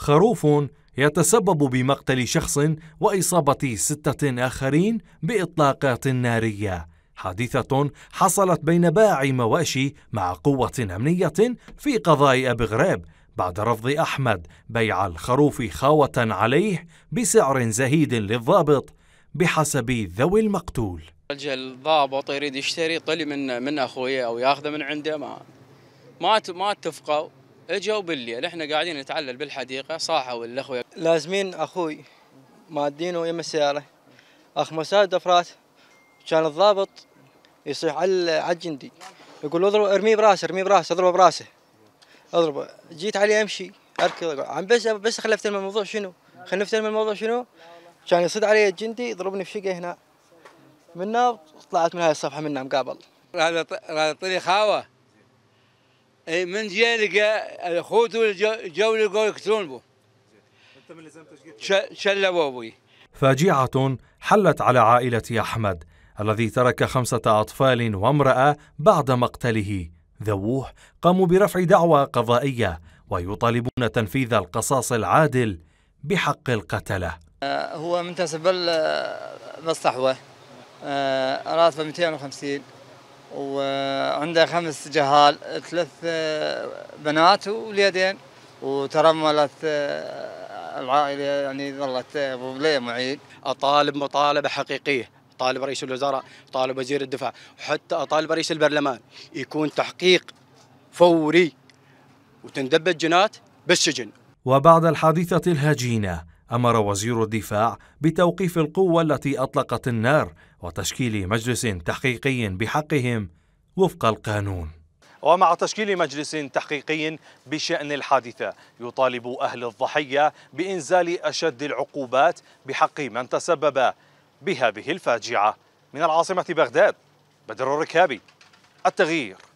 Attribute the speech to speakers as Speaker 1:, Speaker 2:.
Speaker 1: خروف يتسبب بمقتل شخص وإصابة ستة آخرين بإطلاقات نارية حادثة حصلت بين باعي مواشي مع قوة أمنية في قضاء أبي غريب بعد رفض أحمد بيع الخروف خاوة عليه بسعر زهيد للضابط بحسب ذوي المقتول
Speaker 2: رجع الضابط يريد يشتري طلي من من اخويا او ياخذه من عنده ما ما ما اتفقوا اجوا بالليل احنا قاعدين نتعلل بالحديقه صاحوا الاخوه لازمين اخوي مادينه يم السياره اخ مساء دفرات كان الضابط يصيح على الجندي يقول اضرب ارميه براسه ارميه براسه اضربه براسه اضربه جيت علي امشي اركض عم بس بس خلفت الموضوع شنو؟ خلفت نفتهم الموضوع شنو؟ كان يصد علي الجندي يضربني في شقه هنا من طلعت من هاي الصفحه من مقابل نعم هذا هذا طلي خاوه إيه، من ديالك الخوت والجو يقول لك بو شلبوا
Speaker 1: فاجعة حلت على عائلة أحمد الذي ترك خمسة أطفال وامرأة بعد مقتله ذووه قاموا برفع دعوى قضائية ويطالبون تنفيذ القصاص العادل بحق القتلة
Speaker 2: آه، هو منتسب بالصحوة آه، راتبه 250 وعنده خمس جهال ثلاث آه، بنات ووليدين وترملت آه، العائله يعني ظلت آه، ابو بليه معيد اطالب مطالبه حقيقيه اطالب رئيس الوزراء اطالب وزير الدفاع وحتى اطالب رئيس البرلمان يكون تحقيق فوري وتندب الجنات بالسجن
Speaker 1: وبعد الحادثه الهجينه امر وزير الدفاع بتوقيف القوه التي اطلقت النار وتشكيل مجلس تحقيقي بحقهم وفق القانون ومع تشكيل مجلس تحقيقي بشأن الحادثة يطالب أهل الضحية بإنزال أشد العقوبات بحق من تسبب بهذه الفاجعة من العاصمة بغداد بدر الركابي التغيير